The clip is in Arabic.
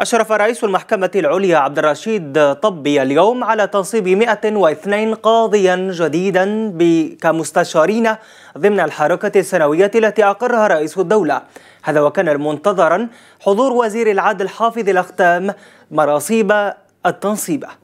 أشرف رئيس المحكمة العليا عبد الرشيد طبي اليوم على تنصيب 102 قاضيا جديدا كمستشارين ضمن الحركة السنوية التي أقرها رئيس الدولة هذا وكان منتظرا حضور وزير العدل حافظ الأختام مراصيب التنصيبه